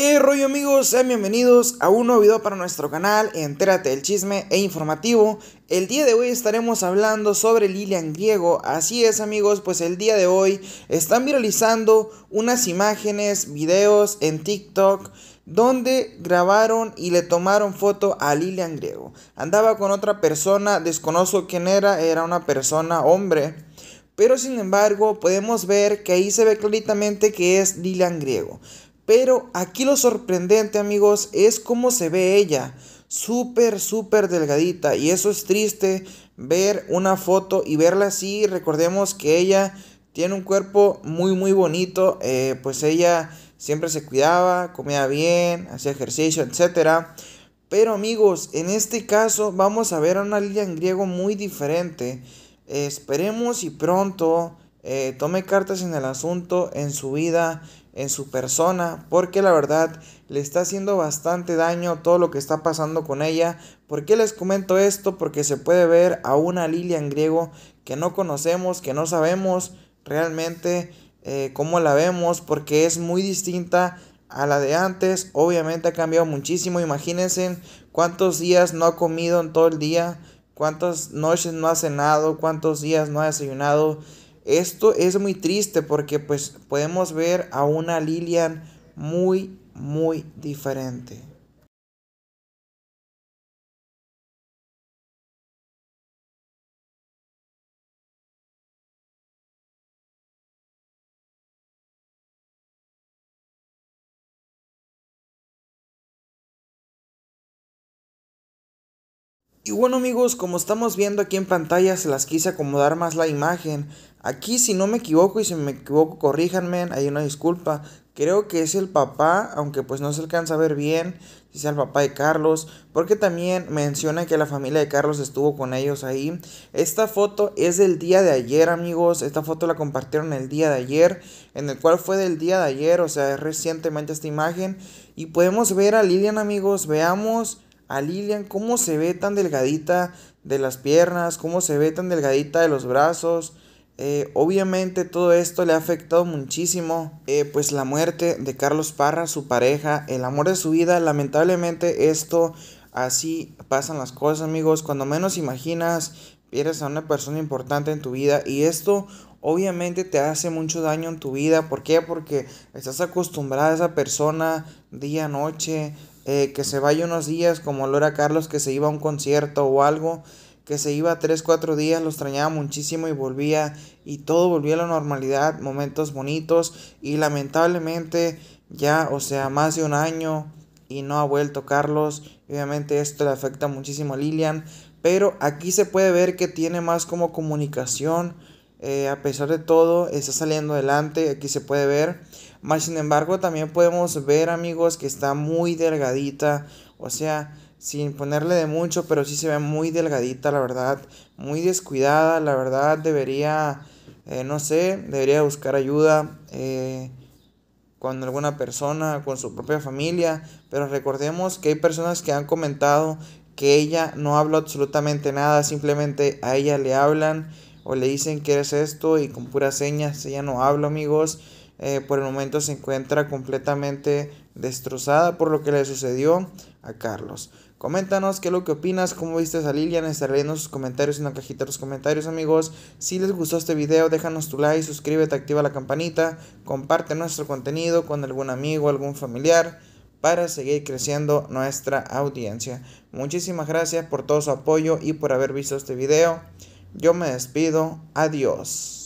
¿Qué rollo amigos? Sean bienvenidos a un nuevo video para nuestro canal, entérate del chisme e informativo. El día de hoy estaremos hablando sobre Lilian Griego, así es amigos, pues el día de hoy están viralizando unas imágenes, videos en TikTok donde grabaron y le tomaron foto a Lilian Griego. Andaba con otra persona, desconozco quién era, era una persona hombre. Pero sin embargo podemos ver que ahí se ve claramente que es Lilian Griego. Pero aquí lo sorprendente, amigos, es cómo se ve ella. Súper, súper delgadita. Y eso es triste ver una foto y verla así. Recordemos que ella tiene un cuerpo muy, muy bonito. Eh, pues ella siempre se cuidaba, comía bien, hacía ejercicio, etc. Pero amigos, en este caso vamos a ver a una en Griego muy diferente. esperemos y pronto eh, tome cartas en el asunto, en su vida, en su persona, porque la verdad le está haciendo bastante daño todo lo que está pasando con ella. ¿Por qué les comento esto? Porque se puede ver a una Lilian griego que no conocemos, que no sabemos realmente eh, cómo la vemos, porque es muy distinta a la de antes. Obviamente ha cambiado muchísimo. Imagínense cuántos días no ha comido en todo el día, cuántas noches no ha cenado, cuántos días no ha desayunado. Esto es muy triste porque pues podemos ver a una Lilian muy, muy diferente. Y bueno amigos, como estamos viendo aquí en pantalla, se las quise acomodar más la imagen. Aquí si no me equivoco y si me equivoco corríjanme, hay una disculpa. Creo que es el papá, aunque pues no se alcanza a ver bien si sea el papá de Carlos, porque también menciona que la familia de Carlos estuvo con ellos ahí. Esta foto es del día de ayer, amigos. Esta foto la compartieron el día de ayer, en el cual fue del día de ayer, o sea, recientemente esta imagen. Y podemos ver a Lilian, amigos. Veamos a Lilian, cómo se ve tan delgadita de las piernas, cómo se ve tan delgadita de los brazos. Eh, obviamente todo esto le ha afectado muchísimo, eh, pues la muerte de Carlos Parra, su pareja, el amor de su vida, lamentablemente esto así pasan las cosas amigos, cuando menos imaginas pierdes a una persona importante en tu vida y esto obviamente te hace mucho daño en tu vida, ¿por qué? Porque estás acostumbrada a esa persona día, noche, eh, que se vaya unos días, como lo era Carlos que se iba a un concierto o algo, que se iba 3, 4 días, lo extrañaba muchísimo y volvía y todo volvía a la normalidad, momentos bonitos y lamentablemente ya, o sea, más de un año y no ha vuelto Carlos, obviamente esto le afecta muchísimo a Lilian, pero aquí se puede ver que tiene más como comunicación eh, a pesar de todo, está saliendo adelante, aquí se puede ver. Más sin embargo, también podemos ver, amigos, que está muy delgadita. O sea, sin ponerle de mucho, pero sí se ve muy delgadita, la verdad. Muy descuidada, la verdad. Debería, eh, no sé, debería buscar ayuda eh, con alguna persona, con su propia familia. Pero recordemos que hay personas que han comentado que ella no habla absolutamente nada, simplemente a ella le hablan o le dicen que eres esto y con puras señas ella no habla amigos. Eh, por el momento se encuentra completamente destrozada por lo que le sucedió a Carlos. Coméntanos qué es lo que opinas, cómo viste a Lilian, estaré leyendo sus comentarios en la cajita de los comentarios amigos. Si les gustó este video déjanos tu like, suscríbete, activa la campanita, comparte nuestro contenido con algún amigo, algún familiar para seguir creciendo nuestra audiencia. Muchísimas gracias por todo su apoyo y por haber visto este video. Yo me despido. Adiós.